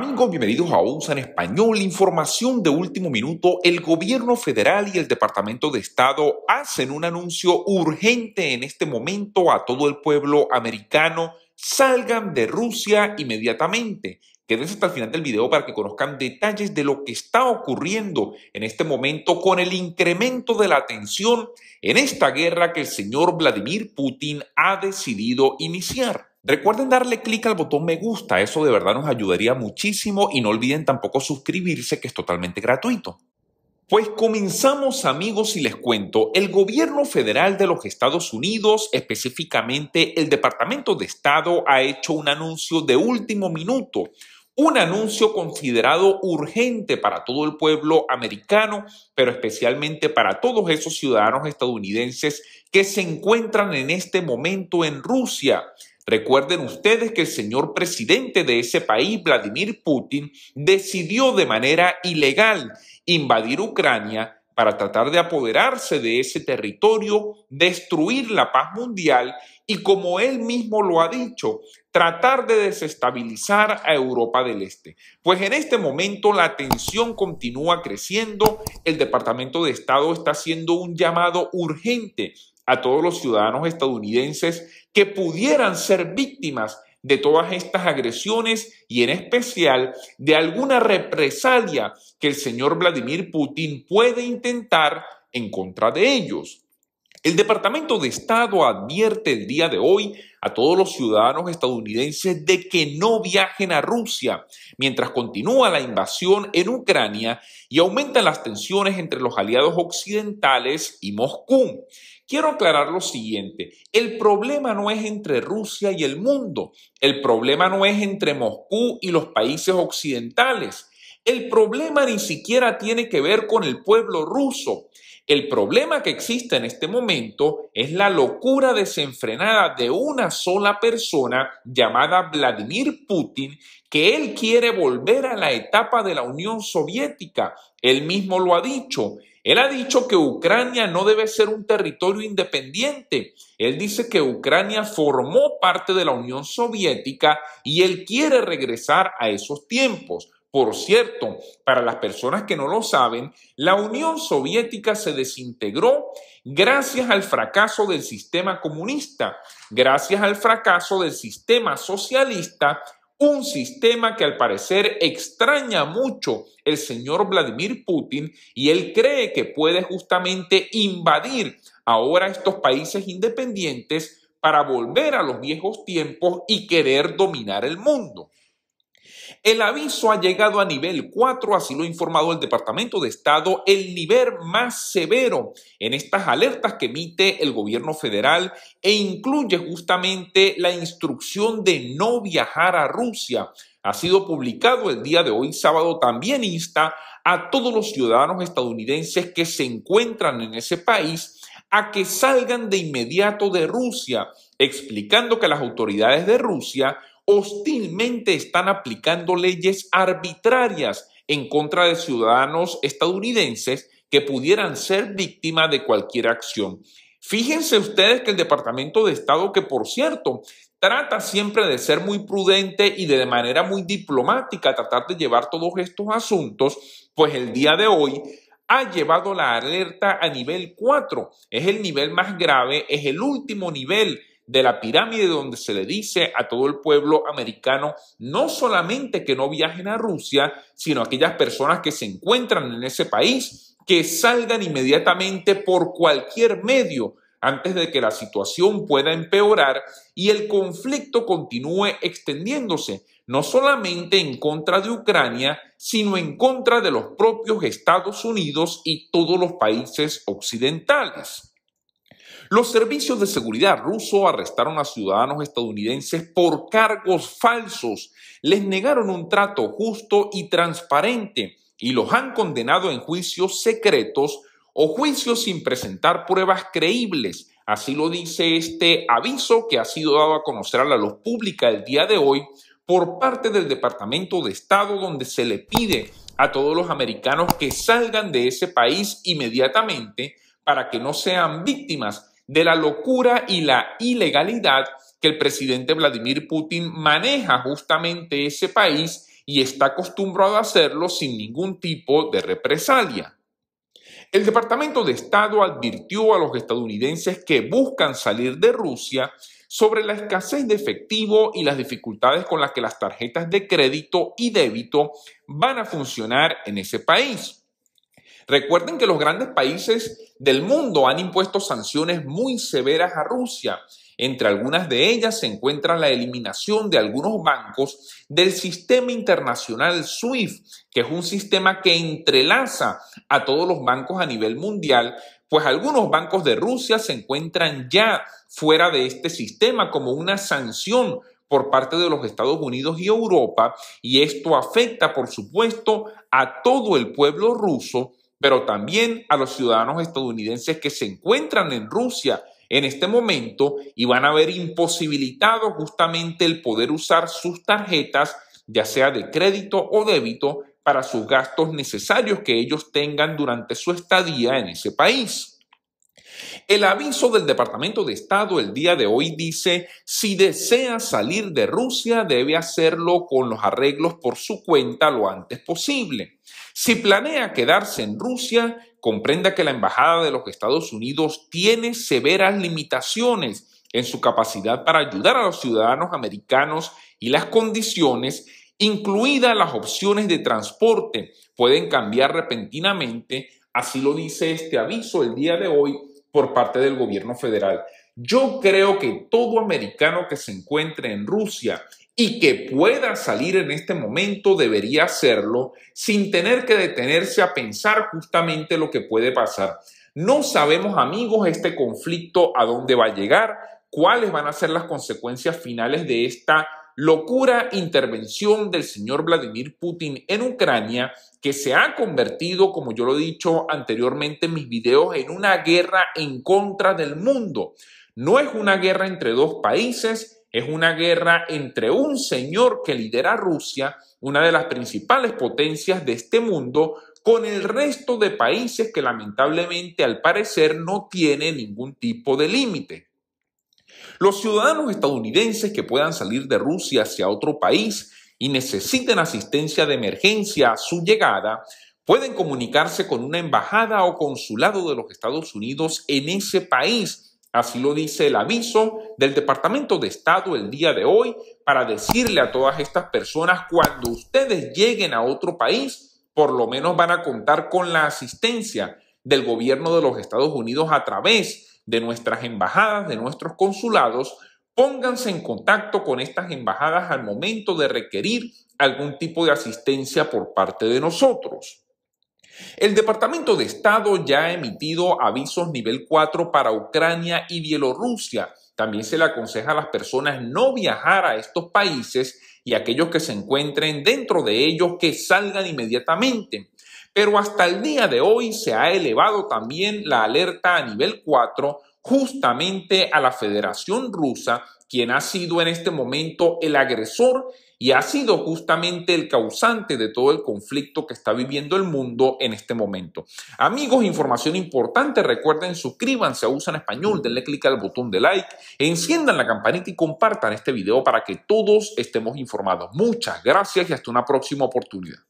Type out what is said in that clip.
Amigos, bienvenidos a USA en español. Información de último minuto. El gobierno federal y el Departamento de Estado hacen un anuncio urgente en este momento a todo el pueblo americano. Salgan de Rusia inmediatamente. Quédense hasta el final del video para que conozcan detalles de lo que está ocurriendo en este momento con el incremento de la tensión en esta guerra que el señor Vladimir Putin ha decidido iniciar. Recuerden darle clic al botón me gusta, eso de verdad nos ayudaría muchísimo y no olviden tampoco suscribirse que es totalmente gratuito. Pues comenzamos amigos y les cuento, el gobierno federal de los Estados Unidos, específicamente el Departamento de Estado, ha hecho un anuncio de último minuto, un anuncio considerado urgente para todo el pueblo americano, pero especialmente para todos esos ciudadanos estadounidenses que se encuentran en este momento en Rusia. Recuerden ustedes que el señor presidente de ese país, Vladimir Putin, decidió de manera ilegal invadir Ucrania para tratar de apoderarse de ese territorio, destruir la paz mundial y, como él mismo lo ha dicho, tratar de desestabilizar a Europa del Este. Pues en este momento la tensión continúa creciendo, el Departamento de Estado está haciendo un llamado urgente a todos los ciudadanos estadounidenses que pudieran ser víctimas de todas estas agresiones y en especial de alguna represalia que el señor Vladimir Putin puede intentar en contra de ellos. El Departamento de Estado advierte el día de hoy a todos los ciudadanos estadounidenses de que no viajen a Rusia mientras continúa la invasión en Ucrania y aumentan las tensiones entre los aliados occidentales y Moscú. Quiero aclarar lo siguiente, el problema no es entre Rusia y el mundo, el problema no es entre Moscú y los países occidentales. El problema ni siquiera tiene que ver con el pueblo ruso. El problema que existe en este momento es la locura desenfrenada de una sola persona llamada Vladimir Putin, que él quiere volver a la etapa de la Unión Soviética. Él mismo lo ha dicho. Él ha dicho que Ucrania no debe ser un territorio independiente. Él dice que Ucrania formó parte de la Unión Soviética y él quiere regresar a esos tiempos. Por cierto, para las personas que no lo saben, la Unión Soviética se desintegró gracias al fracaso del sistema comunista, gracias al fracaso del sistema socialista, un sistema que al parecer extraña mucho el señor Vladimir Putin y él cree que puede justamente invadir ahora estos países independientes para volver a los viejos tiempos y querer dominar el mundo. El aviso ha llegado a nivel 4, así lo ha informado el Departamento de Estado, el nivel más severo en estas alertas que emite el gobierno federal e incluye justamente la instrucción de no viajar a Rusia. Ha sido publicado el día de hoy, sábado, también insta a todos los ciudadanos estadounidenses que se encuentran en ese país a que salgan de inmediato de Rusia, explicando que las autoridades de Rusia hostilmente están aplicando leyes arbitrarias en contra de ciudadanos estadounidenses que pudieran ser víctimas de cualquier acción. Fíjense ustedes que el Departamento de Estado, que por cierto, trata siempre de ser muy prudente y de, manera muy diplomática tratar de llevar todos estos asuntos, pues el día de hoy ha llevado la alerta a nivel 4. Es el nivel más grave, es el último nivel de la pirámide donde se le dice a todo el pueblo americano no solamente que no viajen a Rusia, sino aquellas personas que se encuentran en ese país, que salgan inmediatamente por cualquier medio antes de que la situación pueda empeorar y el conflicto continúe extendiéndose, no solamente en contra de Ucrania, sino en contra de los propios Estados Unidos y todos los países occidentales. Los servicios de seguridad ruso arrestaron a ciudadanos estadounidenses por cargos falsos, les negaron un trato justo y transparente y los han condenado en juicios secretos o juicios sin presentar pruebas creíbles. Así lo dice este aviso que ha sido dado a conocer a la luz pública el día de hoy por parte del Departamento de Estado donde se le pide a todos los americanos que salgan de ese país inmediatamente para que no sean víctimas de la locura y la ilegalidad que el presidente Vladimir Putin maneja justamente ese país y está acostumbrado a hacerlo sin ningún tipo de represalia. El Departamento de Estado advirtió a los estadounidenses que buscan salir de Rusia sobre la escasez de efectivo y las dificultades con las que las tarjetas de crédito y débito van a funcionar en ese país. Recuerden que los grandes países del mundo han impuesto sanciones muy severas a Rusia. Entre algunas de ellas se encuentra la eliminación de algunos bancos del sistema internacional SWIFT, que es un sistema que entrelaza a todos los bancos a nivel mundial, pues algunos bancos de Rusia se encuentran ya fuera de este sistema como una sanción por parte de los Estados Unidos y Europa, y esto afecta, por supuesto, a todo el pueblo ruso pero también a los ciudadanos estadounidenses que se encuentran en Rusia en este momento y van a ver imposibilitado justamente el poder usar sus tarjetas, ya sea de crédito o débito, para sus gastos necesarios que ellos tengan durante su estadía en ese país. El aviso del Departamento de Estado el día de hoy dice, si desea salir de Rusia, debe hacerlo con los arreglos por su cuenta lo antes posible. Si planea quedarse en Rusia, comprenda que la Embajada de los Estados Unidos tiene severas limitaciones en su capacidad para ayudar a los ciudadanos americanos y las condiciones, incluidas las opciones de transporte, pueden cambiar repentinamente, así lo dice este aviso el día de hoy, por parte del gobierno federal. Yo creo que todo americano que se encuentre en Rusia y que pueda salir en este momento debería hacerlo sin tener que detenerse a pensar justamente lo que puede pasar. No sabemos, amigos, este conflicto a dónde va a llegar, cuáles van a ser las consecuencias finales de esta locura intervención del señor Vladimir Putin en Ucrania que se ha convertido, como yo lo he dicho anteriormente en mis videos, en una guerra en contra del mundo. No es una guerra entre dos países, es una guerra entre un señor que lidera Rusia, una de las principales potencias de este mundo, con el resto de países que lamentablemente al parecer no tiene ningún tipo de límite. Los ciudadanos estadounidenses que puedan salir de Rusia hacia otro país y necesiten asistencia de emergencia a su llegada, pueden comunicarse con una embajada o consulado de los Estados Unidos en ese país. Así lo dice el aviso del Departamento de Estado el día de hoy para decirle a todas estas personas cuando ustedes lleguen a otro país, por lo menos van a contar con la asistencia del gobierno de los Estados Unidos a través de nuestras embajadas, de nuestros consulados, pónganse en contacto con estas embajadas al momento de requerir algún tipo de asistencia por parte de nosotros. El Departamento de Estado ya ha emitido avisos nivel 4 para Ucrania y Bielorrusia. También se le aconseja a las personas no viajar a estos países y aquellos que se encuentren dentro de ellos que salgan inmediatamente. Pero hasta el día de hoy se ha elevado también la alerta a nivel 4 justamente a la Federación Rusa, quien ha sido en este momento el agresor y ha sido justamente el causante de todo el conflicto que está viviendo el mundo en este momento. Amigos, información importante, recuerden suscríbanse a USA en Español, denle clic al botón de like, enciendan la campanita y compartan este video para que todos estemos informados. Muchas gracias y hasta una próxima oportunidad.